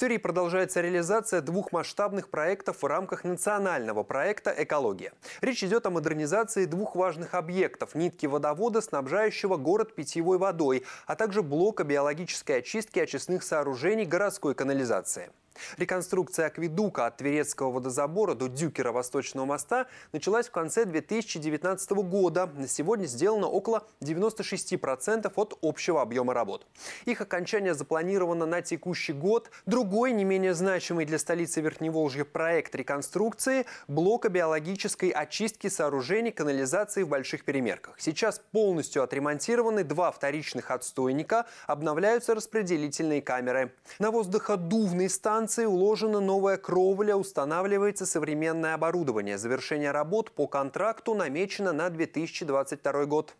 Твери продолжается реализация двух масштабных проектов в рамках национального проекта «Экология». Речь идет о модернизации двух важных объектов – нитки водовода, снабжающего город питьевой водой, а также блока биологической очистки очистных сооружений городской канализации. Реконструкция акведука от Тверецкого водозабора до Дюкера Восточного моста началась в конце 2019 года. На сегодня сделано около 96% от общего объема работ. Их окончание запланировано на текущий год. Другой, не менее значимый для столицы Верхневолжья проект реконструкции – блока биологической очистки сооружений канализации в Больших Перемерках. Сейчас полностью отремонтированы два вторичных отстойника, обновляются распределительные камеры. На воздуходувной стан станции уложена новая кровля, устанавливается современное оборудование. Завершение работ по контракту намечено на 2022 год.